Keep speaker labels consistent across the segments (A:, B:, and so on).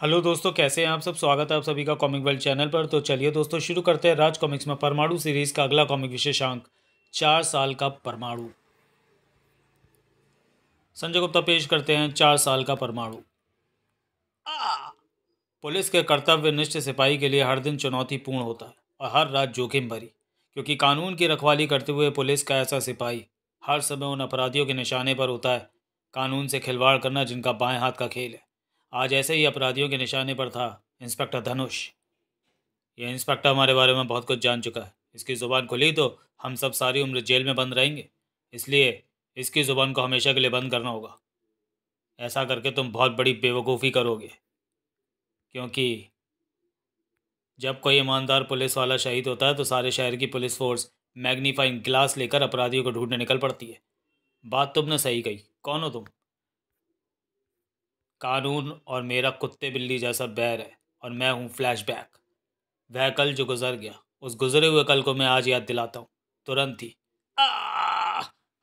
A: hello दोस्तों कैसे हैं आप सब स्वागत है आप सभी का कॉमिक वर्ल्ड चैनल पर तो चलिए दोस्तों शुरू करते हैं राज कॉमिक्स में परमाणु सीरीज का अगला कॉमिक विशेषांक चार साल का परमाणु संजय गुप्ता पेश करते हैं चार साल का परमाणु पुलिस के कर्तव्य निष्ठ सिपाही के लिए हर दिन चुनौतीपूर्ण होता है और हर रात जोखिम भरी क्योंकि कानून की रखवाली करते हुए पुलिस का ऐसा सिपाही हर समय उन अपराधियों के निशाने पर होता है कानून से खिलवाड़ करना जिनका बाएं हाथ का खेल है आज ऐसे ही अपराधियों के निशाने पर था इंस्पेक्टर धनुष यह इंस्पेक्टर हमारे बारे में बहुत कुछ जान चुका है इसकी ज़ुबान खुली तो हम सब सारी उम्र जेल में बंद रहेंगे इसलिए इसकी ज़ुबान को हमेशा के लिए बंद करना होगा ऐसा करके तुम बहुत बड़ी बेवकूफ़ी करोगे क्योंकि जब कोई ईमानदार पुलिस वाला शहीद होता है तो सारे शहर की पुलिस फोर्स मैग्नीफाइंग ग्लास लेकर अपराधियों को ढूंढने निकल पड़ती है बात तुमने सही कही कौन हो तुम कानून और मेरा कुत्ते बिल्ली जैसा बैर है और मैं हूँ फ्लैशबैक वह कल जो गुजर गया उस गुजरे हुए कल को मैं आज याद दिलाता हूँ तुरंत ही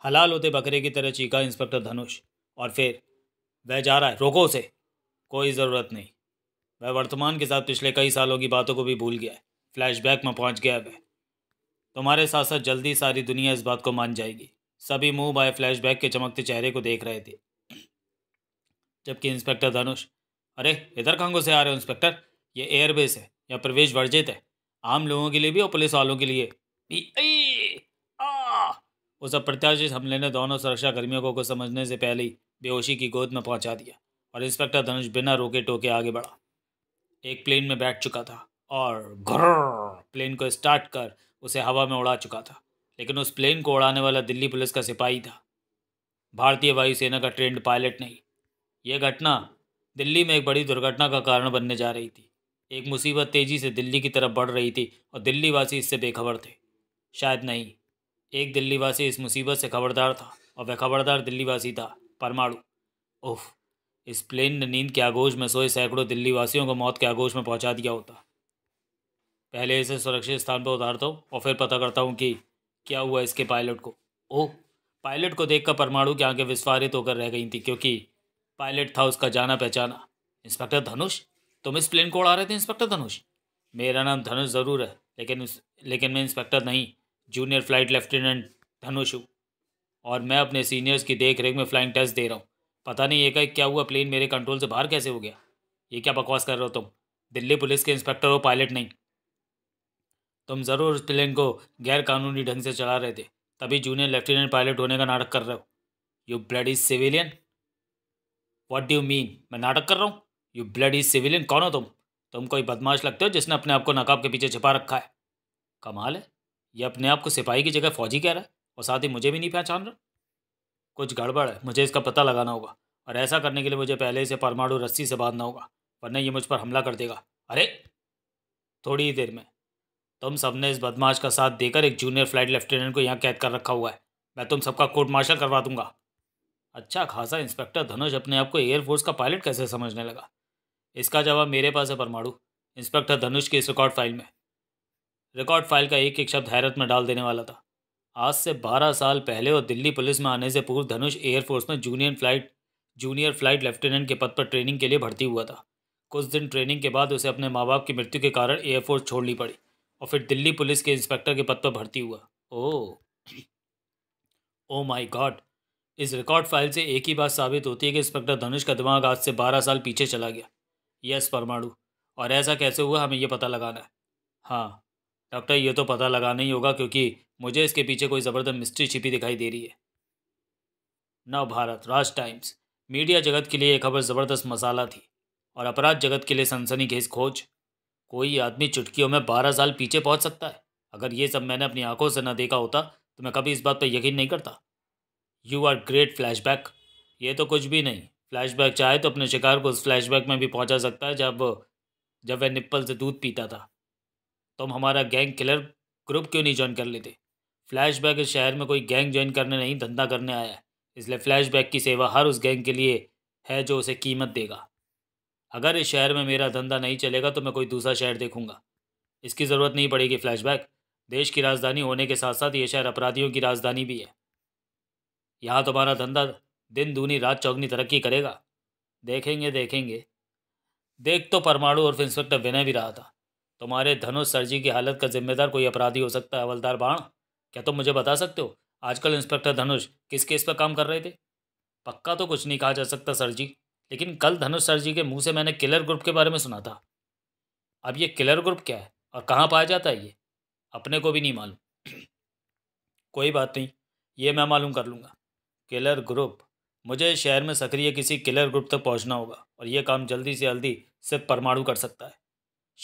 A: हलाल होते बकरे की तरह चीखा इंस्पेक्टर धनुष और फिर वह जा रहा है रोको उसे कोई ज़रूरत नहीं वह वर्तमान के साथ पिछले कई सालों की बातों को भी भूल गया है फ्लैशबैक में पहुंच गया वह तुम्हारे साथ साथ जल्दी सारी दुनिया इस बात को मान जाएगी सभी मुंह बाय फ्लैशबैक के चमकते चेहरे को देख रहे थे जबकि इंस्पेक्टर धनुष अरे इधर कहाँ से आ रहे हो इंस्पेक्टर ये एयरबेस है या प्रवेश वर्जित है आम लोगों के लिए भी और पुलिस वालों के लिए वो आ उस अप्रत्याशित हमले ने दोनों सुरक्षा कर्मियों को कुछ समझने से पहले ही बेहोशी की गोद में पहुंचा दिया और इंस्पेक्टर धनुष बिना रोके टोके आगे बढ़ा एक प्लेन में बैठ चुका था और घर प्लेन को स्टार्ट कर उसे हवा में उड़ा चुका था लेकिन उस प्लेन को उड़ाने वाला दिल्ली पुलिस का सिपाही था भारतीय वायुसेना का ट्रेंड पायलट नहीं यह घटना दिल्ली में एक बड़ी दुर्घटना का कारण बनने जा रही थी एक मुसीबत तेज़ी से दिल्ली की तरफ बढ़ रही थी और दिल्लीवासी इससे बेखबर थे शायद नहीं एक दिल्लीवासी इस मुसीबत से खबरदार था और वह खबरदार दिल्लीवासी था परमाणु ओह इस प्लेन ने नींद के आगोश में सोए सैकड़ों दिल्लीवासियों को मौत के आगोश में पहुंचा दिया होता पहले इसे सुरक्षित स्थान पर उतारता हूँ और फिर पता करता हूँ कि क्या हुआ इसके पायलट को ओह पायलट को देखकर परमाणु की आंखें विस्फारित होकर रह गई थी क्योंकि पायलट था उसका जाना पहचाना इंस्पेक्टर धनुष तुम इस प्लेन को उड़ा रहे थे इंस्पेक्टर धनुष मेरा नाम धनुष ज़रूर है लेकिन लेकिन मैं इंस्पेक्टर नहीं जूनियर फ्लाइट लेफ्टिनेंट धनुष हूँ और मैं अपने सीनियर्स की देख रेख में फ्लाइंग टेस्ट दे रहा हूँ पता नहीं एक क्या हुआ प्लेन मेरे कंट्रोल से बाहर कैसे हो गया ये क्या बकवास कर रहे हो तुम दिल्ली पुलिस के इंस्पेक्टर हो पायलट नहीं तुम ज़रूर उस प्लेन को गैर कानूनी ढंग से चला रहे थे तभी जूनियर लेफ्टिनेंट पायलट होने का नाटक कर रहे हो you is civilian what do mean मैं नाटक कर रहा हूँ यू ब्लड इज सिविलियन कौन हो तुम तुम कोई बदमाश लगते हो जिसने अपने आप को नकाब के पीछे छिपा रखा है कमाल है ये अपने आप को सिपाही की जगह फौजी कह रहा है और साथ ही मुझे भी नहीं पहचान रहा कुछ गड़बड़ है मुझे इसका पता लगाना होगा और ऐसा करने के लिए मुझे पहले से परमाणु रस्सी से बांधना होगा वरना ये मुझ पर हमला कर देगा अरे थोड़ी ही देर में तुम सबने इस बदमाश का साथ देकर एक जूनियर फ्लाइट लेफ्टिनेंट को यहाँ कैद कर रखा हुआ है मैं तुम सबका कोर्ट मार्शल करवा दूंगा अच्छा खासा इंस्पेक्टर धनुष अपने आप को एयरफोर्स का पायलट कैसे समझने लगा इसका जवाब मेरे पास है परमाणु इंस्पेक्टर धनुष की इस रिकॉर्ड फाइल में रिकॉर्ड फाइल का एक एक शब्द हैरत में डाल देने वाला था आज से बारह साल पहले और दिल्ली पुलिस में आने से पूर्व धनुष एयरफोर्स में junior flight junior flight lieutenant के पद पर ट्रेनिंग के लिए भर्ती हुआ था कुछ दिन ट्रेनिंग के बाद उसे अपने माँ बाप की मृत्यु के कारण एयरफोर्स छोड़नी पड़ी और फिर दिल्ली पुलिस के इंस्पेक्टर के पद पर भर्ती हुआ ओ ओ माई गॉड इस रिकॉर्ड फाइल से एक ही बात साबित होती है कि इंस्पेक्टर धनुष का दिमाग आज से बारह साल पीछे चला गया यस परमाणु और ऐसा कैसे हुआ हमें यह पता लगाना है हाँ डॉक्टर ये तो पता लगाना ही होगा क्योंकि मुझे इसके पीछे कोई ज़बरदस्त मिस्ट्री छिपी दिखाई दे रही है नव भारत राज टाइम्स मीडिया जगत के लिए यह खबर ज़बरदस्त मसाला थी और अपराध जगत के लिए सनसनी खेज खोज कोई आदमी चुटकियों में बारह साल पीछे पहुंच सकता है अगर ये सब मैंने अपनी आंखों से न देखा होता तो मैं कभी इस बात पर यकीन नहीं करता यू आर ग्रेट फ्लैशबैक ये तो कुछ भी नहीं बैक चाहे तो अपने शिकार को उस फ्लैशबैक में भी पहुंचा सकता है जब जब वह निप्पल से दूध पीता था तुम हमारा गैंग किलर ग्रुप क्यों नहीं ज्वाइन कर लेते फ्लैशबैक इस शहर में कोई गैंग ज्वाइन करने नहीं धंधा करने आया है इसलिए फ्लैशबैक की सेवा हर उस गैंग के लिए है जो उसे कीमत देगा अगर इस शहर में मेरा धंधा नहीं चलेगा तो मैं कोई दूसरा शहर देखूंगा इसकी ज़रूरत नहीं पड़ेगी फ्लैशबैक देश की राजधानी होने के साथ साथ ये शहर अपराधियों की राजधानी भी है यहाँ तुम्हारा धंधा दिन दूनी रात चौगनी तरक्की करेगा देखेंगे देखेंगे देख तो परमाणु और इंस्पेक्टर विनय भी रहा था तुम्हारे धनुष सर जी की हालत का जिम्मेदार कोई अपराधी हो सकता है हवलदार बाण क्या तुम मुझे बता सकते हो आजकल इंस्पेक्टर धनुष किस केस पर काम कर रहे थे पक्का तो कुछ नहीं कहा जा सकता सर जी लेकिन कल धनुष सर जी के मुंह से मैंने किलर ग्रुप के बारे में सुना था अब ये किलर ग्रुप क्या है और कहाँ पाया जाता है ये अपने को भी नहीं मालूम कोई बात नहीं ये मैं मालूम कर लूँगा किलर ग्रुप मुझे शहर में सक्रिय किसी किलर ग्रुप तक पहुंचना होगा और यह काम जल्दी से जल्दी सिर्फ परमाणु कर सकता है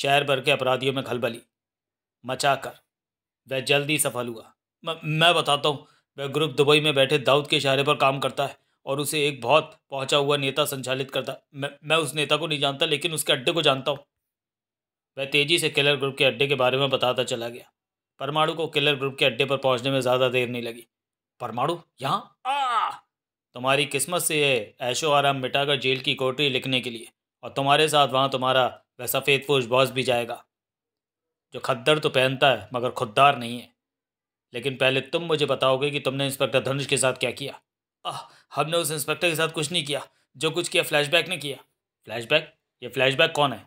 A: शहर भर के अपराधियों में खलबली मचाकर वह जल्दी सफल हुआ म, मैं बताता हूँ वह ग्रुप दुबई में बैठे दाऊद के इशारे पर काम करता है और उसे एक बहुत पहुंचा हुआ नेता संचालित करता मैं मैं उस नेता को नहीं जानता लेकिन उसके अड्डे को जानता हूँ वह तेज़ी से किलर ग्रुप के अड्डे के बारे में बताता चला गया परमाणु को किलर ग्रुप के अड्डे पर पहुंचने में ज़्यादा देर नहीं लगी परमाणु यहाँ आ तुम्हारी किस्मत से है ऐशो आराम मिटाकर जेल की कोटरी लिखने के लिए और तुम्हारे साथ वहाँ तुम्हारा वह सफ़ेद बॉस भी जाएगा जो खद्दर तो पहनता है मगर खुददार नहीं है लेकिन पहले तुम मुझे बताओगे कि तुमने इंस्पेक्टर धनुष के साथ क्या किया आह हमने उस इंस्पेक्टर के साथ कुछ नहीं किया जो कुछ किया फ्लैशबैक ने किया फ्लैशबैक ये फ्लैशबैक कौन है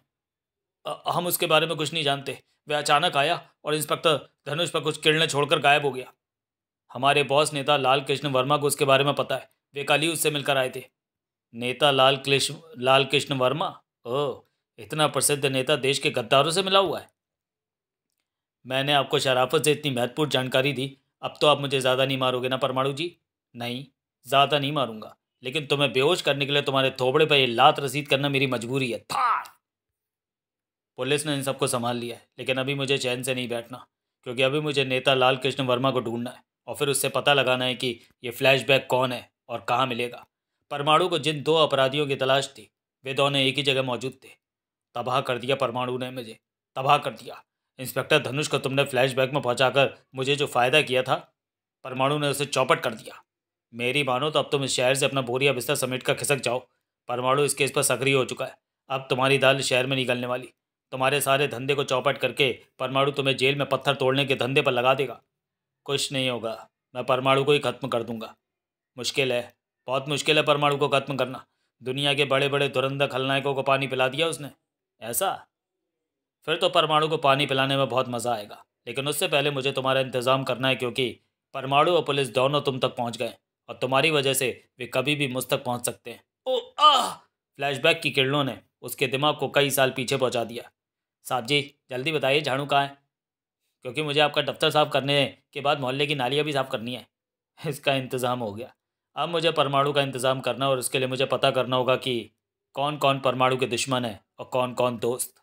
A: आ, हम उसके बारे में कुछ नहीं जानते वह अचानक आया और इंस्पेक्टर धनुष पर कुछ किरणें छोड़कर गायब हो गया हमारे बॉस नेता लाल कृष्ण वर्मा को उसके बारे में पता है वे कल ही उससे मिलकर आए थे नेता लाल कृष्ण लाल कृष्ण वर्मा ओह इतना प्रसिद्ध नेता देश के गद्दारों से मिला हुआ है मैंने आपको शराफत से इतनी महत्वपूर्ण जानकारी दी अब तो आप मुझे ज़्यादा नहीं मारोगे ना परमाणु जी नहीं ज़्यादा नहीं मारूंगा लेकिन तुम्हें बेहोश करने के लिए तुम्हारे थोबड़े पर ये लात रसीद करना मेरी मजबूरी है था पुलिस ने इन सबको संभाल लिया है लेकिन अभी मुझे चैन से नहीं बैठना क्योंकि अभी मुझे नेता लाल कृष्ण वर्मा को ढूंढना है और फिर उससे पता लगाना है कि ये फ्लैशबैक कौन है और कहाँ मिलेगा परमाणु को जिन दो अपराधियों की तलाश थी वे दोनों एक ही जगह मौजूद थे तबाह कर दिया परमाणु ने मुझे तबाह कर दिया इंस्पेक्टर धनुष को तुमने फ्लैशबैक में पहुंचाकर मुझे जो फ़ायदा किया था परमाणु ने उसे चौपट कर दिया मेरी मानो तो अब तुम इस शहर से अपना बोरिया बिस्तर समेट कर खिसक जाओ परमाणु इस केस पर सक्रिय हो चुका है अब तुम्हारी दाल शहर में निकलने वाली तुम्हारे सारे धंधे को चौपट करके परमाणु तुम्हें जेल में पत्थर तोड़ने के धंधे पर लगा देगा कुछ नहीं होगा मैं परमाणु को ही ख़त्म कर दूंगा मुश्किल है बहुत मुश्किल है परमाणु को ख़त्म करना दुनिया के बड़े बड़े धुरंधर खलनायकों को पानी पिला दिया उसने ऐसा फिर तो परमाणु को पानी पिलाने में बहुत मज़ा आएगा लेकिन उससे पहले मुझे तुम्हारा इंतज़ाम करना है क्योंकि परमाणु और पुलिस दोनों तुम तक पहुँच गए और तुम्हारी वजह से वे कभी भी मुझ तक पहुँच सकते हैं ओ आह फ्लैशबैक की किरणों ने उसके दिमाग को कई साल पीछे पहुँचा दिया साहब जी जल्दी बताइए झाड़ू कहाँ है क्योंकि मुझे आपका दफ्तर साफ़ करने के बाद मोहल्ले की नालियाँ भी साफ़ करनी है इसका इंतज़ाम हो गया अब मुझे परमाणु का इंतज़ाम करना और उसके लिए मुझे पता करना होगा कि कौन कौन परमाणु के दुश्मन है और कौन कौन दोस्त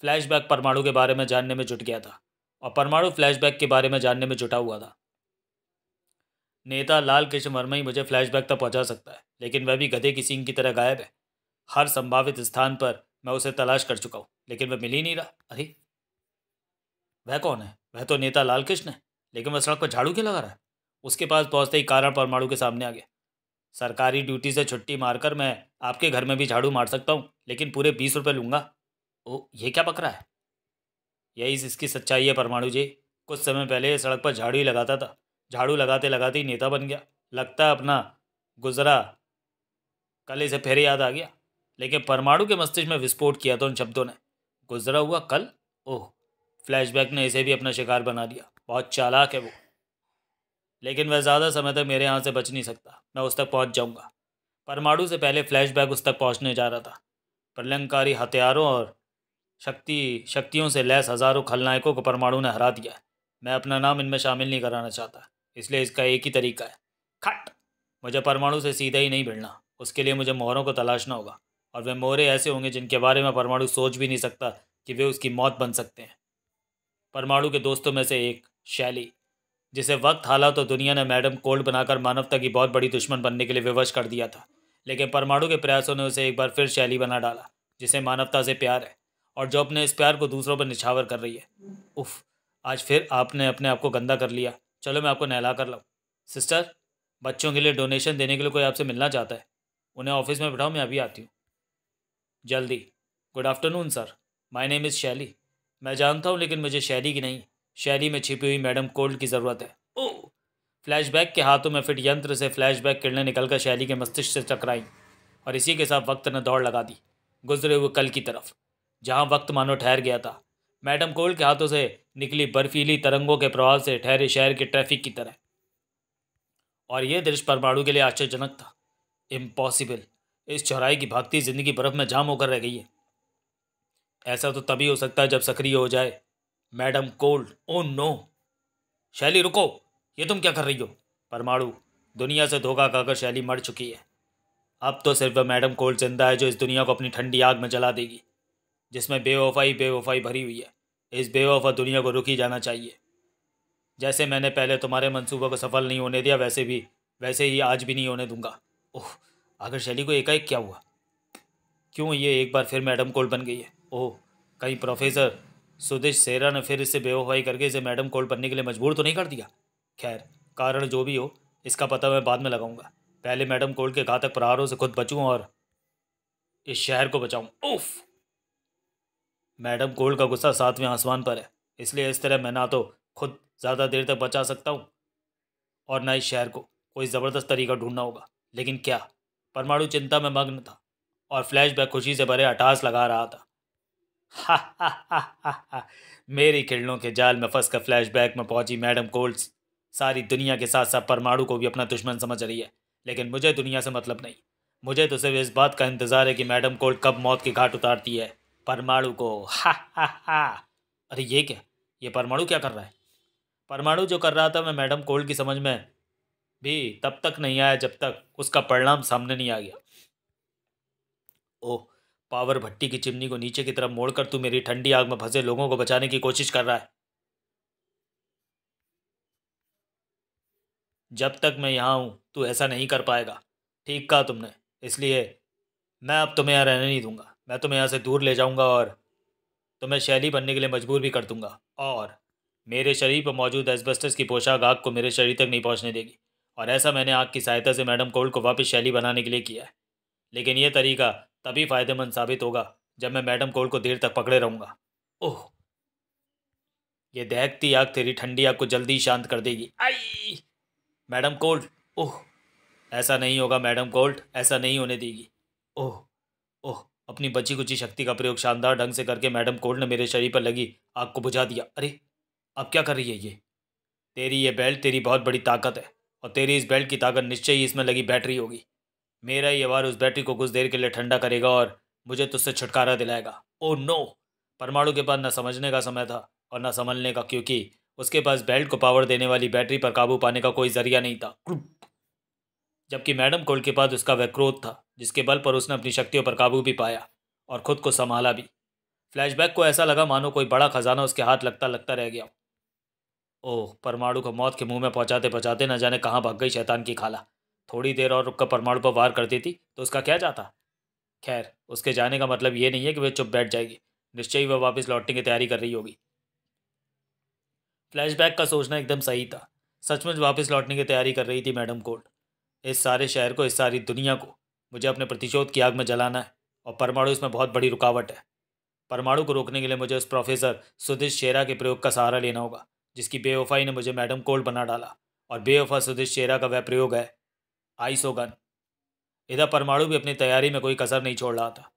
A: फ्लैशबैक परमाणु के बारे में जानने में जुट गया था और परमाणु फ्लैशबैक के बारे में जानने में जुटा हुआ था नेता लाल कृष्ण वर्मा ही मुझे फ्लैशबैक तक पहुंचा सकता है लेकिन वह भी गधे की सिंह की तरह गायब है हर संभावित स्थान पर मैं उसे तलाश कर चुका हूँ लेकिन वह मिल ही नहीं रहा अरे वह कौन है वह तो नेता लाल कृष्ण है लेकिन वह सड़क पर झाड़ू क्यों लगा रहा है उसके पास पहुंचते ही कारण परमाणु के सामने आ गया सरकारी ड्यूटी से छुट्टी मारकर मैं आपके घर में भी झाड़ू मार सकता हूँ लेकिन पूरे बीस रुपये लूँगा ओ ये क्या पकड़ा है यही इसकी सच्चाई है परमाणु जी कुछ समय पहले सड़क पर झाड़ू ही लगाता था झाड़ू लगाते लगाते ही नेता बन गया लगता है अपना गुजरा कल इसे फिर याद आ गया लेकिन परमाणु के मस्तिष्क में विस्फोट किया था तो उन शब्दों ने गुजरा हुआ कल ओह फ्लैशबैक ने इसे भी अपना शिकार बना दिया बहुत चालाक है वो लेकिन वह ज़्यादा समय तक मेरे यहाँ से बच नहीं सकता मैं उस तक पहुँच जाऊँगा परमाणु से पहले फ्लैशबैक उस तक पहुँचने जा रहा था प्रलंकारी हथियारों और शक्ति शक्तियों से लैस हज़ारों खलनायकों को परमाणु ने हरा दिया मैं अपना नाम इनमें शामिल नहीं कराना चाहता इसलिए इसका एक ही तरीका है खट मुझे परमाणु से सीधा ही नहीं भिड़ना उसके लिए मुझे मोहरों को तलाशना होगा और वे मोहरे ऐसे होंगे जिनके बारे में परमाणु सोच भी नहीं सकता कि वे उसकी मौत बन सकते हैं परमाणु के दोस्तों में से एक शैली जिसे वक्त हालात तो दुनिया ने मैडम कोल्ड बनाकर मानवता की बहुत बड़ी दुश्मन बनने के लिए विवश कर दिया था लेकिन परमाणु के प्रयासों ने उसे एक बार फिर शैली बना डाला जिसे मानवता से प्यार है और जो अपने इस प्यार को दूसरों पर निछावर कर रही है उफ आज फिर आपने अपने आप को गंदा कर लिया चलो मैं आपको नहला कर लाऊँ सिस्टर बच्चों के लिए डोनेशन देने के लिए कोई आपसे मिलना चाहता है उन्हें ऑफिस में बैठाऊँ मैं अभी आती हूँ जल्दी good afternoon sir my name is Shaili मैं जानता हूँ लेकिन मुझे शायरी की नहीं शायरी में छिपी हुई मैडम कोल्ड की ज़रूरत है ओ फ्लैशबैक के हाथों में फिट यंत्र से फ्लैशबैक किरणें निकलकर शैली के मस्तिष्क से टकराई और इसी के साथ वक्त ने दौड़ लगा दी गुजरे हुए कल की तरफ जहाँ वक्त मानो ठहर गया था मैडम कोल्ड के हाथों से निकली बर्फीली तरंगों के प्रभाव से ठहरे शहर के ट्रैफिक की तरह और यह दृश्य परमाणु के लिए आश्चर्यजनक था इम्पॉसिबल इस चौराहे की भागती जिंदगी बर्फ में जाम होकर रह गई है ऐसा तो तभी हो सकता है जब सक्रिय हो जाए मैडम कोल्ड ओ नो शैली रुको ये तुम क्या कर रही हो परमाणु दुनिया से धोखा खाकर शैली मर चुकी है अब तो सिर्फ वह मैडम कोल्ड जिंदा है जो इस दुनिया को अपनी ठंडी आग में जला देगी जिसमें बेवफाई बेवफाई भरी हुई है इस बेवफा दुनिया को रुकी जाना चाहिए जैसे मैंने पहले तुम्हारे मनसूबे को सफल नहीं होने दिया वैसे भी वैसे ही आज भी नहीं होने दूंगा ओह आखिर शैली को एकाएक क्या हुआ क्यों ये एक बार फिर मैडम कोल्ड बन गई है ओह कहीं प्रोफेसर सुदेश सेरा ने फिर इसे बेवफाई करके इसे मैडम कॉल करने के लिए मजबूर तो नहीं कर दिया खैर कारण जो भी हो इसका पता मैं बाद में लगाऊंगा पहले मैडम कोल्ड के घातक प्रहारों से खुद बचूं और इस शहर को बचाऊं उफ मैडम कोल्ड का गुस्सा सातवें आसमान पर है इसलिए इस तरह मैं ना तो खुद ज़्यादा देर तक बचा सकता हूँ और ना इस शहर को कोई ज़बरदस्त तरीका ढूंढना होगा लेकिन क्या परमाणु चिंता में मग्न था और फ्लैशबैक खुशी से भरे अटास लगा रहा था मेरी किरणों के जाल में फंस कर बैक में पहुंची मैडम कोल्स सारी दुनिया के साथ साथ परमाणु को भी अपना दुश्मन समझ रही है लेकिन मुझे दुनिया से मतलब नहीं मुझे तो सिर्फ इस बात का इंतज़ार है कि मैडम कोल्ड कब मौत के घाट उतारती है परमाणु को हा हा हा अरे ये क्या ये परमाणु क्या कर रहा है परमाणु जो कर रहा था मैं मैडम कोल्ड की समझ में भी तब तक नहीं आया जब तक उसका परिणाम सामने नहीं आ गया ओह पावर भट्टी की चिमनी को नीचे की तरफ मोड़कर तू मेरी ठंडी आग में फंसे लोगों को बचाने की कोशिश कर रहा है जब तक मैं यहाँ हूँ तू ऐसा नहीं कर पाएगा ठीक कहा तुमने इसलिए मैं अब तुम्हें यहाँ रहने नहीं दूंगा मैं तुम्हें यहाँ से दूर ले जाऊँगा और तुम्हें शैली बनने के लिए मजबूर भी कर दूंगा और मेरे शरीर पर मौजूद एसबेस्टस की पोशाक आग को मेरे शरीर तक नहीं पहुँचने देगी और ऐसा मैंने आग की सहायता से मैडम कोल्ड को वापस शैली बनाने के लिए किया है लेकिन यह तरीका तभी फ़ायदेमंद साबित होगा जब मैं मैडम कोल को देर तक पकड़े रहूँगा ओह ये दहकती आग तेरी ठंडी आग को जल्दी शांत कर देगी आई मैडम कोल्ड ओह ऐसा नहीं होगा मैडम कोल्ड ऐसा नहीं होने देगी ओह ओह अपनी बची कुची शक्ति का प्रयोग शानदार ढंग से करके मैडम कोल्ड ने मेरे शरीर पर लगी आग को बुझा दिया अरे अब क्या कर रही है ये तेरी ये बेल्ट तेरी बहुत बड़ी ताकत है और तेरी इस बेल्ट की ताकत निश्चय ही इसमें लगी बैटरी होगी मेरा ये वार उस बैटरी को कुछ देर के लिए ठंडा करेगा और मुझे तुझसे छुटकारा दिलाएगा ओ oh नो परमाणु के पास न समझने का समय था और न संभलने का क्योंकि उसके पास बेल्ट को पावर देने वाली बैटरी पर काबू पाने का कोई जरिया नहीं था जबकि मैडम कोल के पास उसका वह क्रोध था जिसके बल पर उसने अपनी शक्तियों पर काबू भी पाया और खुद को संभाला भी फ्लैशबैक को ऐसा लगा मानो कोई बड़ा खजाना उसके हाथ लगता लगता रह गया ओह oh, परमाणु को मौत के मुंह में पहुंचाते पहुंचाते न जाने कहाँ भाग गई शैतान की खाला थोड़ी देर और रुककर परमाणु पर वार कर देती तो उसका क्या जाता खैर उसके जाने का मतलब ये नहीं है कि वह चुप बैठ जाएगी निश्चय ही वह वापस लौटने की तैयारी कर रही होगी फ्लैशबैक का सोचना एकदम सही था सचमुच वापस लौटने की तैयारी कर रही थी मैडम कोल्ड इस सारे शहर को इस सारी दुनिया को मुझे अपने प्रतिशोध की आग में जलाना है और परमाणु इसमें बहुत बड़ी रुकावट है परमाणु को रोकने के लिए मुझे उस प्रोफेसर सुदेश शेरा के प्रयोग का सहारा लेना होगा जिसकी बेवफाई ने मुझे मैडम कोल्ड बना डाला और बेवफा सुदेश शेरा का वह प्रयोग है आइसोगन इधर परमाणु भी अपनी तैयारी में कोई कसर नहीं छोड़ रहा था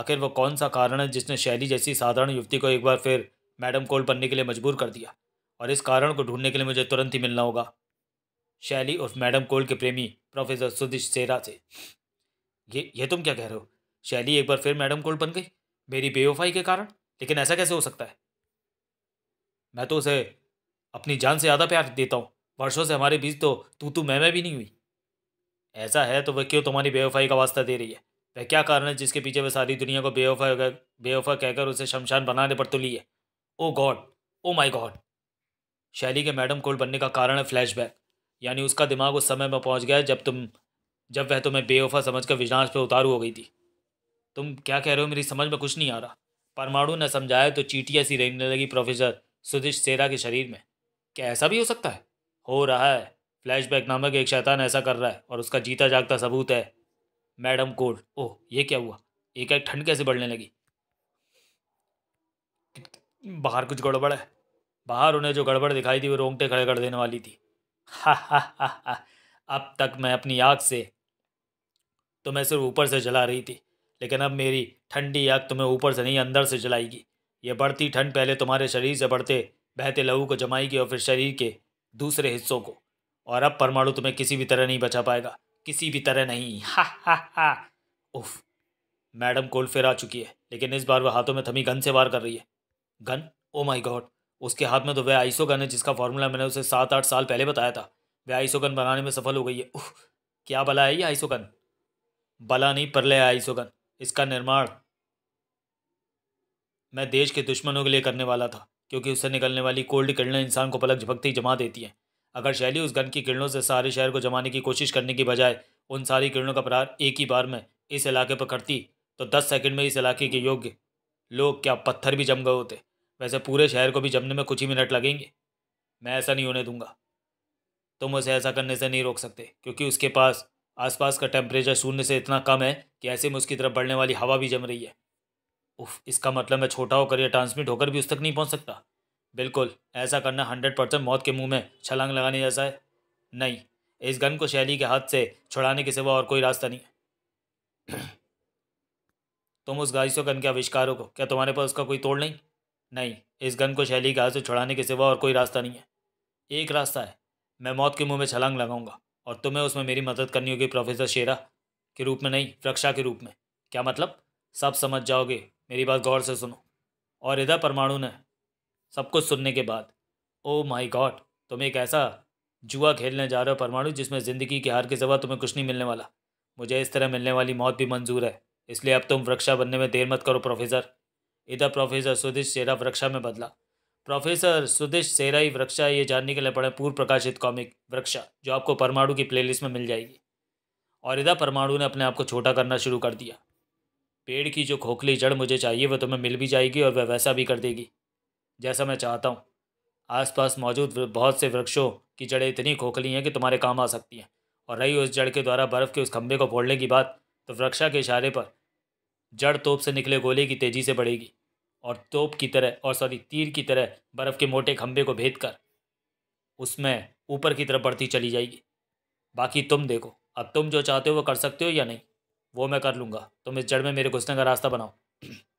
A: आखिर वो कौन सा कारण है जिसने शैली जैसी साधारण युवती को एक बार फिर मैडम कोल बनने के लिए मजबूर कर दिया और इस कारण को ढूंढने के लिए मुझे तुरंत ही मिलना होगा शैली उर्फ मैडम कोल के प्रेमी प्रोफेसर सुदीश सेरा से ये ये तुम क्या कह रहे हो शैली एक बार फिर मैडम कोल बन गई मेरी बेवफाई के कारण लेकिन ऐसा कैसे हो सकता है मैं तो उसे अपनी जान से ज़्यादा प्यार देता हूँ वर्षों से हमारे बीच तो तू तू मैं मैं भी नहीं हुई ऐसा है तो वह क्यों तुम्हारी बेवफाई का वास्ता दे रही है वह क्या कारण है जिसके पीछे वह सारी दुनिया को बेवफा बेवफा कहकर उसे शमशान बनाने पर तुली है ओ गॉड ओ माई गॉड शैली के मैडम कोल बनने का कारण है फ्लैशबैक यानी उसका दिमाग उस समय में पहुंच गया जब तुम जब वह तुम्हें बेवफा समझ कर विनाश पर उतारू हो गई थी तुम क्या कह रहे हो मेरी समझ में कुछ नहीं आ रहा परमाणु ने समझाया तो चीटियाँ सी रेंगने लगी प्रोफेसर सुधिश सेरा के शरीर में क्या ऐसा भी हो सकता है हो रहा है फ्लैशबैक नामक एक शैतान ऐसा कर रहा है और उसका जीता जागता सबूत है मैडम कोल्ड ओह ये क्या हुआ एक एक ठंड कैसे बढ़ने लगी बाहर कुछ गड़बड़ है बाहर उन्हें जो गड़बड़ दिखाई थी वो रोंगटे खड़े कर देने वाली थी हा हा हा हा अब तक मैं अपनी आग से तुम्हें तो सिर्फ ऊपर से जला रही थी लेकिन अब मेरी ठंडी आग तुम्हें ऊपर से नहीं अंदर से जलाएगी ये बढ़ती ठंड पहले तुम्हारे शरीर से बढ़ते बहते लहू को जमाएगी और फिर शरीर के दूसरे हिस्सों को और अब परमाणु तुम्हें किसी भी तरह नहीं बचा पाएगा किसी भी तरह नहीं हा हा हा उफ मैडम कोल फिर आ चुकी है लेकिन इस बार वह हाथों में थमी गन से वार कर रही है गन ओ माई गॉड उसके हाथ में तो वह आइसो गन है जिसका फॉर्मूला मैंने उसे सात आठ साल पहले बताया था वह आइसो गन बनाने में सफल हो गई है उफ क्या बला है ये आइसो गन बला नहीं ले आइसो गन इसका निर्माण मैं देश के दुश्मनों के लिए करने वाला था क्योंकि उससे निकलने वाली कोल्ड किरणें इंसान को पलक झपकती जमा देती हैं अगर शैली उस गन की किरणों से सारे शहर को जमाने की कोशिश करने की बजाय उन सारी किरणों का प्रहार एक ही बार में इस इलाके पर करती तो दस सेकंड में इस इलाके के योग्य लोग क्या पत्थर भी जम गए होते वैसे पूरे शहर को भी जमने में कुछ ही मिनट लगेंगे मैं ऐसा नहीं होने दूंगा तुम उसे ऐसा करने से नहीं रोक सकते क्योंकि उसके पास आसपास का टेम्परेचर शून्य से इतना कम है कि ऐसे में उसकी तरफ बढ़ने वाली हवा भी जम रही है उफ इसका मतलब मैं छोटा होकर या ट्रांसमिट होकर भी उस तक नहीं पहुंच सकता बिल्कुल ऐसा करना हंड्रेड परसेंट मौत के मुंह में छलांग लगाने जैसा है नहीं इस गन को शैली के हाथ से छुड़ाने के सिवा और कोई रास्ता नहीं तुम उस गाइसो गन के आविष्कारों को क्या तुम्हारे पास उसका कोई तोड़ नहीं नहीं इस गन को शैली के हाथ से छुड़ाने के सिवा और कोई रास्ता नहीं है एक रास्ता है मैं मौत के मुँह में छलांग लगाऊंगा और तुम्हें उसमें मेरी मदद करनी होगी प्रोफेसर शेरा के रूप में नहीं रक्षा के रूप में क्या मतलब सब समझ जाओगे मेरी बात गौर से सुनो और इधर परमाणु ने सब कुछ सुनने के बाद ओ माई गॉड तुम एक ऐसा जुआ खेलने जा रहे हो परमाणु जिसमें ज़िंदगी की हार के सिवा तुम्हें कुछ नहीं मिलने वाला मुझे इस तरह मिलने वाली मौत भी मंजूर है इसलिए अब तुम वृक्षा बनने में देर मत करो प्रोफेसर इधर प्रोफेसर सुदेश सेरा वृक्षा में बदला प्रोफेसर सुदेश सेराई वृक्षा ये जानने के लिए पढ़े पूर्व प्रकाशित कॉमिक वृक्षा जो आपको परमाणु की प्लेलिस्ट में मिल जाएगी और इधर परमाणु ने अपने आप को छोटा करना शुरू कर दिया पेड़ की जो खोखली जड़ मुझे चाहिए वह तुम्हें मिल भी जाएगी और वह वैसा भी कर देगी जैसा मैं चाहता हूँ आसपास मौजूद बहुत से वृक्षों की जड़ें इतनी खोखली हैं कि तुम्हारे काम आ सकती हैं और रही उस जड़ के द्वारा बर्फ़ के उस खंभे को फोड़ने की बात तो वृक्षा के इशारे पर जड़ तोप से निकले गोले की तेज़ी से बढ़ेगी और तोप की तरह और सॉरी तीर की तरह बर्फ़ के मोटे खंभे को भेद कर उसमें ऊपर की तरफ बढ़ती चली जाएगी बाकी तुम देखो अब तुम जो चाहते हो वो कर सकते हो या नहीं वो मैं कर लूँगा तुम इस जड़ में मेरे घुसने का रास्ता बनाओ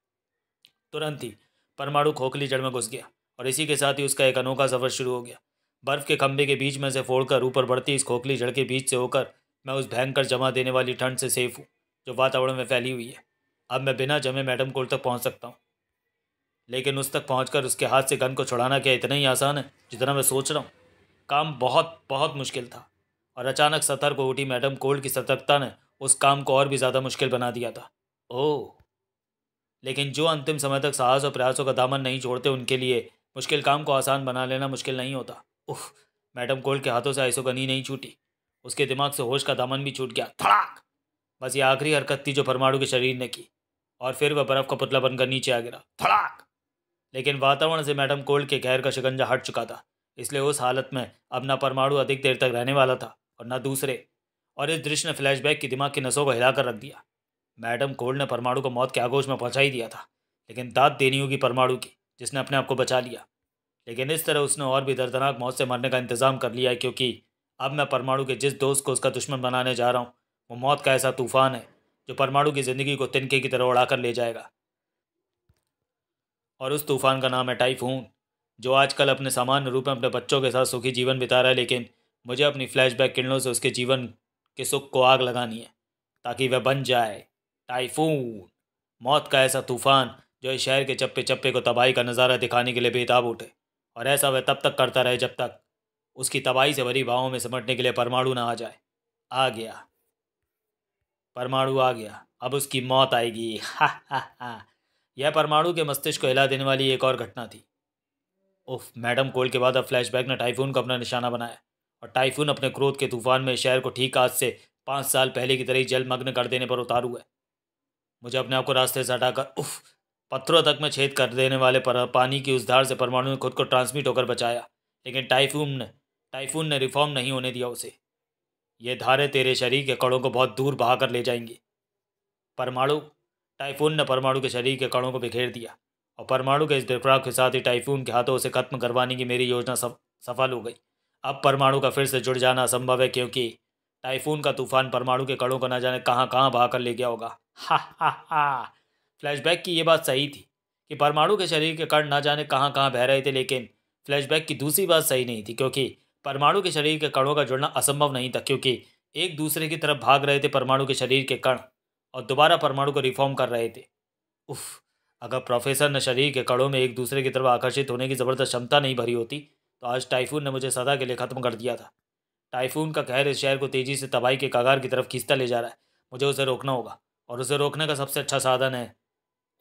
A: तुरंत ही परमाणु खोखली जड़ में घुस गया और इसी के साथ ही उसका एक अनोखा सफ़र शुरू हो गया बर्फ़ के खंभे के बीच में से फोड़कर ऊपर बढ़ती इस खोखली जड़ के बीच से होकर मैं उस भयंकर जमा देने वाली ठंड से सेफ हूँ जो वातावरण में फैली हुई है अब मैं बिना जमे मैडम कोल तक पहुँच सकता हूँ लेकिन उस तक पहुँच उसके हाथ से गन को छुड़ाना क्या इतना ही आसान है जितना मैं सोच रहा हूँ काम बहुत बहुत मुश्किल था और अचानक सतर्क उठी मैडम कोल्ड की सतर्कता ने उस काम को और भी ज़्यादा मुश्किल बना दिया था ओह लेकिन जो अंतिम समय तक साहस और प्रयासों का दामन नहीं छोड़ते उनके लिए मुश्किल काम को आसान बना लेना मुश्किल नहीं होता उफ मैडम कोल्ड के हाथों से का नहीं छूटी उसके दिमाग से होश का दामन भी छूट गया थड़ाक बस ये आखिरी हरकत थी जो परमाणु के शरीर ने की और फिर वह बर्फ़ का पुतला बनकर नीचे आ गिरा थड़ाक लेकिन वातावरण से मैडम कोल्ड के कहर का शिकंजा हट चुका था इसलिए उस हालत में अब ना परमाणु अधिक देर तक रहने वाला था और ना दूसरे और इस दृश्य ने फ्लैशबैक की दिमाग की नसों को हिलाकर रख दिया मैडम कोल्ड ने परमाणु को मौत के आगोश में पहुंचा ही दिया था लेकिन दाद देनी होगी परमाणु की जिसने अपने आप को बचा लिया लेकिन इस तरह उसने और भी दर्दनाक मौत से मरने का इंतज़ाम कर लिया है क्योंकि अब मैं परमाणु के जिस दोस्त को उसका दुश्मन बनाने जा रहा हूँ वो मौत का ऐसा तूफान है जो परमाणु की ज़िंदगी को तिनके की तरह उड़ाकर ले जाएगा और उस तूफान का नाम है टाइफून जो आजकल अपने सामान्य रूप में अपने बच्चों के साथ सुखी जीवन बिता रहा है लेकिन मुझे अपनी फ्लैशबैक किरणों से उसके जीवन के सुख को आग लगानी है ताकि वह बन जाए टाइफून मौत का ऐसा तूफान जो इस शहर के चप्पे चप्पे को तबाही का नज़ारा दिखाने के लिए बेताब उठे और ऐसा वह तब तक करता रहे जब तक उसकी तबाही से भरी भावों में सिमटने के लिए परमाणु ना आ जाए आ गया परमाणु आ गया अब उसकी मौत आएगी हा हा हा यह परमाणु के मस्तिष्क को हिला देने वाली एक और घटना थी उफ मैडम कोल के बाद अब फ्लैशबैक ने टाइफून को अपना निशाना बनाया और टाइफून अपने क्रोध के तूफान में शहर को ठीक आज से पाँच साल पहले की तरह जलमग्न कर देने पर उतारू है मुझे अपने आप को रास्ते से हटाकर उफ पत्थरों तक में छेद कर देने वाले पर पानी की उस धार से परमाणु ने खुद को ट्रांसमिट होकर बचाया लेकिन टाइफून ने टाइफून ने रिफॉर्म नहीं होने दिया उसे ये धारे तेरे शरीर के कड़ों को बहुत दूर बहा कर ले जाएंगी परमाणु टाइफून ने परमाणु के शरीर के कणों को बिखेर दिया और परमाणु के इस बेफराग के साथ ही टाइफून के हाथों से खत्म करवाने की मेरी योजना सफल हो गई अब परमाणु का फिर से जुड़ जाना असंभव है क्योंकि टाइफून का तूफान परमाणु के कड़ों को ना जाने कहाँ कहाँ बहा कर ले गया होगा हा हा हा फ्लैशबैक की ये बात सही थी कि परमाणु के शरीर के कण ना जाने कहाँ कहाँ बह रहे थे लेकिन फ्लैशबैक की दूसरी बात सही नहीं थी क्योंकि परमाणु के शरीर के कणों का जुड़ना असंभव नहीं था क्योंकि एक दूसरे की तरफ भाग रहे थे परमाणु के शरीर के कण और दोबारा परमाणु को रिफॉर्म कर रहे थे उफ अगर प्रोफेसर ने शरीर के कणों में एक दूसरे की तरफ आकर्षित होने की ज़बरदस्त क्षमता नहीं भरी होती तो आज टाइफून ने मुझे सदा के लिए ख़त्म कर दिया था टाइफून का कहर इस शहर को तेज़ी से तबाही के कगार की तरफ खींचता ले जा रहा है मुझे उसे रोकना होगा और उसे रोकने का सबसे अच्छा साधन है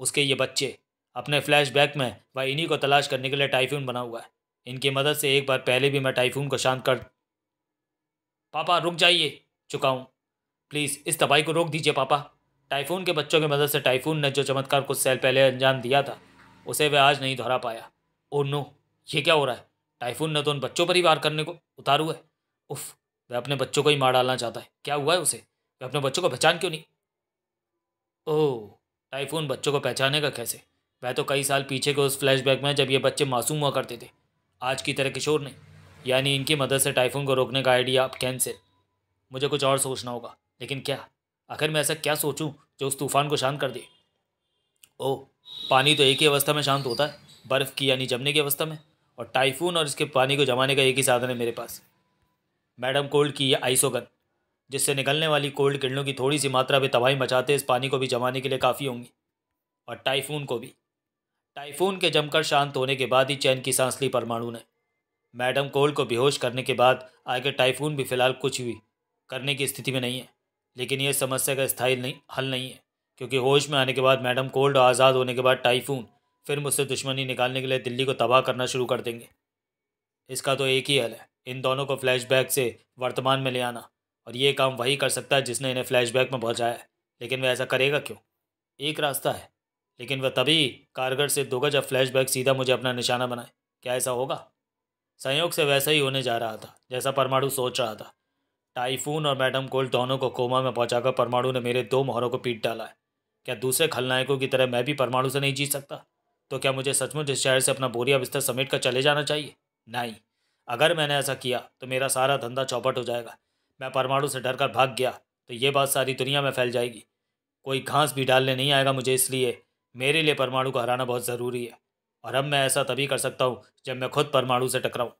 A: उसके ये बच्चे अपने फ्लैशबैक में वह इन्हीं को तलाश करने के लिए टाइफून बना हुआ है इनकी मदद से एक बार पहले भी मैं टाइफून को शांत कर पापा रुक जाइए चुका हूँ प्लीज़ इस तबाही को रोक दीजिए पापा टाइफून के बच्चों की मदद से टाइफून ने जो चमत्कार कुछ साल पहले अंजाम दिया था उसे वह आज नहीं दोहरा पाया ओ नो ये क्या हो रहा है टाइफून ने तो उन बच्चों पर ही वार करने को उतारू है उफ वह अपने बच्चों को ही मार डालना चाहता है क्या हुआ है उसे वह अपने बच्चों को पहचान क्यों नहीं ओह टाइफून बच्चों को पहचानेगा कैसे वह तो कई साल पीछे के उस फ्लैशबैक में जब ये बच्चे मासूम हुआ करते थे आज की तरह किशोर ने यानी इनकी मदद से टाइफून को रोकने का आइडिया अब कैंसिल मुझे कुछ और सोचना होगा लेकिन क्या आखिर मैं ऐसा क्या सोचूं जो उस तूफान को शांत कर दे ओह पानी तो एक ही अवस्था में शांत होता है बर्फ़ की यानी जमने की अवस्था में और टाइफून और इसके पानी को जमाने का एक ही साधन है मेरे पास मैडम कोल्ड की यह आइसोगन जिससे निकलने वाली कोल्ड किरणों की थोड़ी सी मात्रा भी तबाही मचाते इस पानी को भी जमाने के लिए काफ़ी होंगी और टाइफून को भी टाइफून के जमकर शांत होने के बाद ही चैन की सांस ली परमाणु ने मैडम कोल को बेहोश करने के बाद आगे टाइफून भी फिलहाल कुछ भी करने की स्थिति में नहीं है लेकिन यह समस्या का स्थायी नहीं हल नहीं है क्योंकि होश में आने के बाद मैडम कोल्ड और आज़ाद होने के बाद टाइफून फिर मुझसे दुश्मनी निकालने के लिए दिल्ली को तबाह करना शुरू कर देंगे इसका तो एक ही हल है इन दोनों को फ्लैशबैक से वर्तमान में ले आना और ये काम वही कर सकता है जिसने इन्हें फ्लैशबैक में पहुंचाया है लेकिन वह ऐसा करेगा क्यों एक रास्ता है लेकिन वह तभी कारगर से होगा जब फ्लैश सीधा मुझे अपना निशाना बनाए क्या ऐसा होगा संयोग से वैसा ही होने जा रहा था जैसा परमाणु सोच रहा था टाइफून और मैडम कोल्ड दोनों को कोमा में पहुंचाकर परमाणु ने मेरे दो मोहरों को पीट डाला है क्या दूसरे खलनायकों की तरह मैं भी परमाणु से नहीं जीत सकता तो क्या मुझे सचमुच इस शहर से अपना बोरिया बिस्तर समेट कर चले जाना चाहिए नहीं अगर मैंने ऐसा किया तो मेरा सारा धंधा चौपट हो जाएगा मैं परमाणु से डर कर भाग गया तो ये बात सारी दुनिया में फैल जाएगी कोई घास भी डालने नहीं आएगा मुझे इसलिए मेरे लिए परमाणु को हराना बहुत ज़रूरी है और अब मैं ऐसा तभी कर सकता हूँ जब मैं खुद परमाणु से टकराऊँ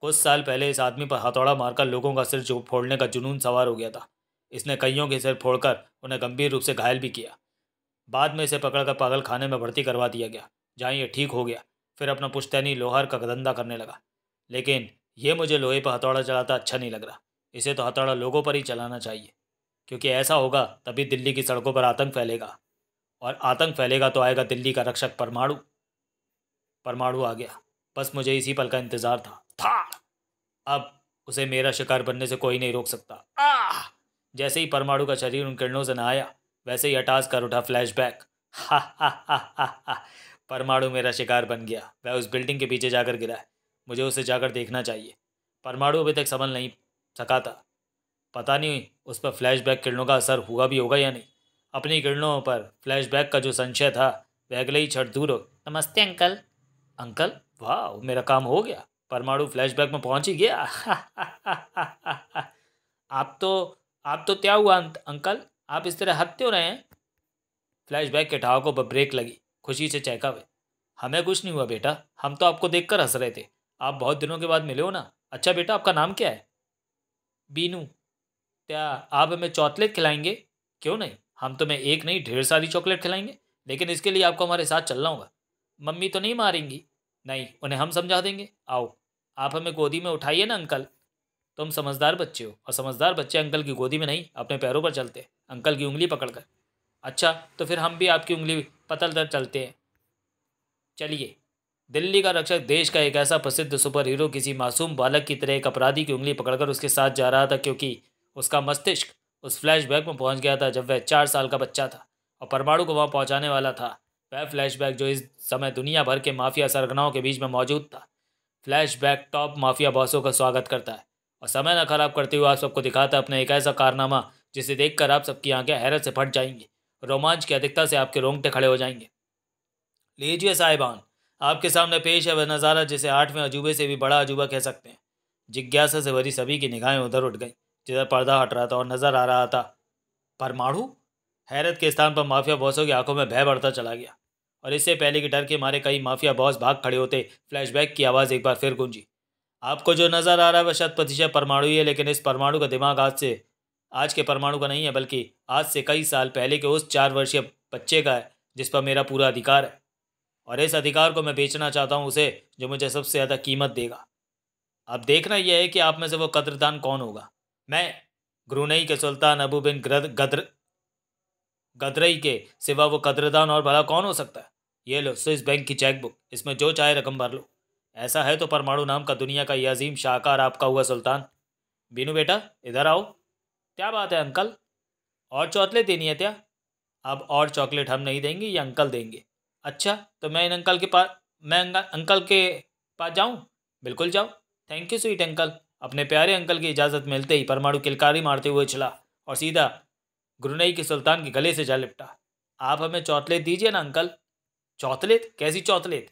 A: कुछ साल पहले इस आदमी पर हथौड़ा मारकर लोगों का सिर जो फोड़ने का जुनून सवार हो गया था इसने कईयों के सिर फोड़कर उन्हें गंभीर रूप से घायल भी किया बाद में इसे पकड़कर पागल खाने में भर्ती करवा दिया गया जहाँ ये ठीक हो गया फिर अपना पुश्तैनी लोहार का धंधा करने लगा लेकिन यह मुझे लोहे पर हथौड़ा चलाता अच्छा नहीं लग रहा इसे तो हथौड़ा लोगों पर ही चलाना चाहिए क्योंकि ऐसा होगा तभी दिल्ली की सड़कों पर आतंक फैलेगा और आतंक फैलेगा तो आएगा दिल्ली का रक्षक परमाणु परमाणु आ गया बस मुझे इसी पल का इंतज़ार था था अब उसे मेरा शिकार बनने से कोई नहीं रोक सकता आ जैसे ही परमाणु का शरीर उन किरणों से नहाया वैसे ही अटास कर उठा फ्लैश हा हा हा हा हा परमाणु मेरा शिकार बन गया वह उस बिल्डिंग के पीछे जाकर गिरा है मुझे उसे जाकर देखना चाहिए परमाणु अभी तक संभल नहीं सका था पता नहीं उस पर फ्लैशबैक किरणों का असर हुआ भी होगा या नहीं अपनी किरणों पर फ्लैशबैक का जो संशय था वह अगले ही छठ दूर हो नमस्ते अंकल अंकल वाह मेरा काम हो गया परमाणु फ्लैशबैक में पहुंच ही गया आप तो आप तो क्या हुआ अंकल आप इस तरह हत हो रहे हैं फ्लैशबैक के ठहाकों पर ब्रेक लगी खुशी से चहका हुए हमें कुछ नहीं हुआ बेटा हम तो आपको देखकर हंस रहे थे आप बहुत दिनों के बाद मिले हो ना अच्छा बेटा आपका नाम क्या है बीनू क्या आप हमें चॉकलेट खिलाएंगे क्यों नहीं हम तो मैं एक नहीं ढेर सारी चॉकलेट खिलाएंगे लेकिन इसके लिए आपको हमारे साथ चलना होगा मम्मी तो नहीं मारेंगी नहीं उन्हें हम समझा देंगे आओ आप हमें गोदी में उठाइए ना अंकल तुम समझदार बच्चे हो और समझदार बच्चे अंकल की गोदी में नहीं अपने पैरों पर चलते अंकल की उंगली पकड़कर अच्छा तो फिर हम भी आपकी उंगली पतल तर चलते हैं चलिए दिल्ली का रक्षक देश का एक ऐसा प्रसिद्ध सुपर हीरो किसी मासूम बालक की तरह एक अपराधी की उंगली पकड़कर उसके साथ जा रहा था क्योंकि उसका मस्तिष्क उस फ्लैशबैक में पहुंच गया था जब वह चार साल का बच्चा था और परमाणु को वहां पहुंचाने वाला था वह फ्लैशबैक जो इस समय दुनिया भर के माफिया सरगनाओं के बीच में मौजूद था फ्लैशबैक टॉप माफिया बॉसों का स्वागत करता है और समय न खराब करते हुए आप सबको दिखाता है अपना एक ऐसा कारनामा जिसे देखकर आप सबकी आंखें हैरत से फट जाएंगी रोमांच की अधिकता से आपके रोंगटे खड़े हो जाएंगे लीजिए साहिबान आपके सामने पेश है वह नज़ारा जिसे आठवें अजूबे से भी बड़ा अजूबा कह सकते हैं जिज्ञासा से भरी सभी की निगाहें उधर उठ गईं जिधर पर्दा हट रहा था और नज़र आ रहा था परमाणु हैरत के स्थान पर माफिया बॉसों की आंखों में भय बढ़ता चला गया और इससे पहले कि डर के मारे कई माफिया बॉस भाग खड़े होते फ्लैशबैक की आवाज़ एक बार फिर गूंजी आपको जो नज़र आ रहा है वह शत प्रतिशत परमाणु ही है लेकिन इस परमाणु का दिमाग आज से आज के परमाणु का नहीं है बल्कि आज से कई साल पहले के उस चार वर्षीय बच्चे का है जिस पर मेरा पूरा अधिकार है और इस अधिकार को मैं बेचना चाहता हूँ उसे जो मुझे सबसे ज़्यादा कीमत देगा अब देखना यह है कि आप में से वो कद्रदान कौन होगा मैं ग्रुनई के सुल्तान अबू बिन गद्र गदरई के सिवा वो कद्रदान और भला कौन हो सकता है ये लो स्विस बैंक की चेकबुक इसमें जो चाहे रकम भर लो ऐसा है तो परमाणु नाम का दुनिया का ये अजीम शाहकार आपका हुआ सुल्तान बीनू बेटा इधर आओ क्या बात है अंकल और चॉकलेट देनी है क्या अब और चॉकलेट हम नहीं देंगे ये अंकल देंगे अच्छा तो मैं इन अंकल के पास मैं अंकल के पास जाऊँ बिल्कुल जाऊँ थैंक यू स्वीट अंकल अपने प्यारे अंकल की इजाज़त मिलते ही परमाणु किलकारी मारते हुए चला और सीधा गुरुनई के सुल्तान के गले से जा लिपटा आप हमें चौथलेत दीजिए ना अंकल चौथलेत कैसी चौथलेत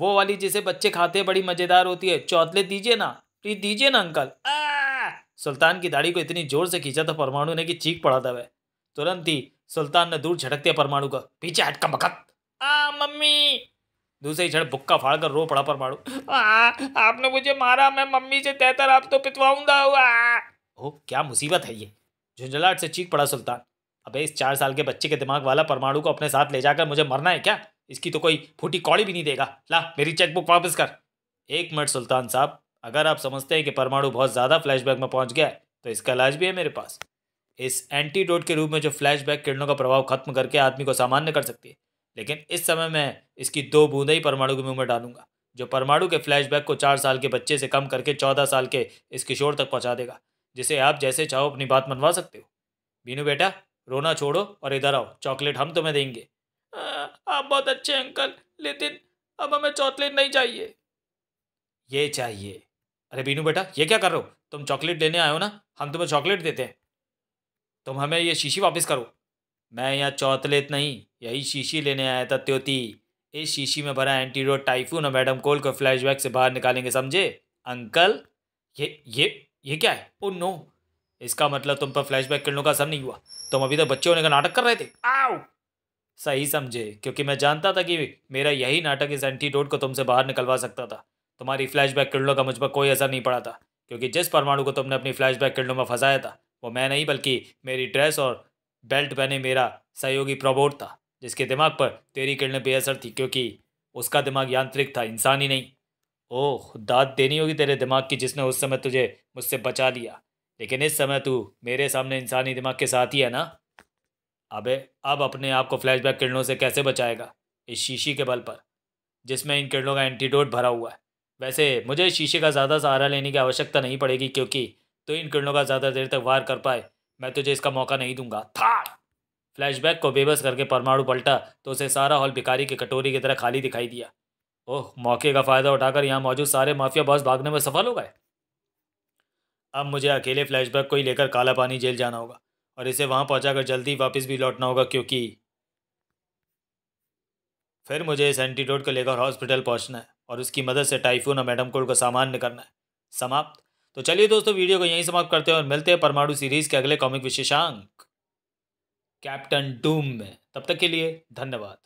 A: वो वाली जिसे बच्चे खाते बड़ी मज़ेदार होती है चौथलेत दीजिए ना प्लीज़ दीजिए ना अंकल सुल्तान की दाढ़ी को इतनी ज़ोर से खींचा था तो परमाणु ने कि चीख पड़ा था वह तुरंत ही सुल्तान ने दूर झटकते परमाणु का पीछे हट का मकत आ मम्मी दूसरी झड़ बुक्का फाड़ कर रो पड़ा परमाणु आपने मुझे मारा मैं मम्मी से तहतर आप तो पितवाऊंगा हुआ ओ क्या मुसीबत है ये झुंझलाट से चीख पड़ा सुल्तान अबे इस चार साल के बच्चे के दिमाग वाला परमाणु को अपने साथ ले जाकर मुझे मरना है क्या इसकी तो कोई फूटी कौड़ी भी नहीं देगा ला मेरी चेकबुक वापस कर एक मिनट सुल्तान साहब अगर आप समझते हैं कि परमाणु बहुत ज़्यादा फ्लैशबैक में पहुंच गया है तो इसका इलाज भी है मेरे पास इस एंटीडोट के रूप में जो फ्लैशबैक किरणों का प्रभाव खत्म करके आदमी को सामान्य कर सकती है लेकिन इस समय मैं इसकी दो बूंदें ही परमाणु के मुंह में डालूंगा जो परमाणु के फ्लैशबैक को चार साल के बच्चे से कम करके चौदह साल के इस किशोर तक पहुंचा देगा जिसे आप जैसे चाहो अपनी बात मनवा सकते हो बीनू बेटा रोना छोड़ो और इधर आओ चॉकलेट हम तुम्हें देंगे आ, आप बहुत अच्छे अंकल लेकिन अब हमें चॉकलेट नहीं चाहिए ये चाहिए अरे बीनू बेटा ये क्या कर रहे हो तुम चॉकलेट लेने आए हो ना हम तुम्हें चॉकलेट देते हैं तुम हमें ये शीशी वापस करो मैं यहाँ चौथलेत नहीं यही शीशी लेने आया था त्योती इस शीशी में भरा एंटीरोड टाइफून और मैडम कोल को फ्लैशबैक से बाहर निकालेंगे समझे अंकल ये ये ये क्या है ओ oh नो इसका मतलब तुम पर फ्लैशबैक बैक का असर नहीं हुआ तुम अभी तो बच्चे होने का नाटक कर रहे थे आओ सही समझे क्योंकि मैं जानता था कि मेरा यही नाटक इस एंटीडोट को तुमसे बाहर निकलवा सकता था तुम्हारी फ्लैश बैक का मुझ पर कोई असर नहीं पड़ा था क्योंकि जिस परमाणु को तुमने अपनी फ्लैश बैक में फंसाया था वो मैं नहीं बल्कि मेरी ड्रेस और बेल्ट पहने मेरा सहयोगी प्रबोध था जिसके दिमाग पर तेरी किरणें बेअसर थी क्योंकि उसका दिमाग यांत्रिक था इंसान ही नहीं ओह दाद देनी होगी तेरे दिमाग की जिसने उस समय तुझे मुझसे बचा लिया लेकिन इस समय तू मेरे सामने इंसानी दिमाग के साथ ही है ना अबे अब अपने आप को फ्लैशबैक किरणों से कैसे बचाएगा इस शीशी के बल पर जिसमें इन किरणों का एंटीडोट भरा हुआ है वैसे मुझे शीशे का ज़्यादा सहारा लेने की आवश्यकता नहीं पड़ेगी क्योंकि तो इन किरणों का ज़्यादा देर तक वार कर पाए मैं तुझे इसका मौका नहीं दूंगा था फ्लैशबैक को बेबस करके परमाणु पलटा तो उसे सारा हॉल भिखारी की कटोरी की तरह खाली दिखाई दिया ओह मौके का फ़ायदा उठाकर यहाँ मौजूद सारे माफिया बॉस भागने में सफल हो गए अब मुझे अकेले फ्लैशबैक को ही लेकर काला पानी जेल जाना होगा और इसे वहाँ पहुंचाकर जल्दी वापस भी लौटना होगा क्योंकि फिर मुझे इस एंटीडोट को लेकर हॉस्पिटल पहुँचना है और उसकी मदद से टाइफून और मैडम कोल का सामान निकलना है समाप्त तो चलिए दोस्तों वीडियो को यहीं समाप्त करते हैं और मिलते हैं परमाणु सीरीज के अगले कॉमिक विशेषांक कैप्टन डूम में तब तक के लिए धन्यवाद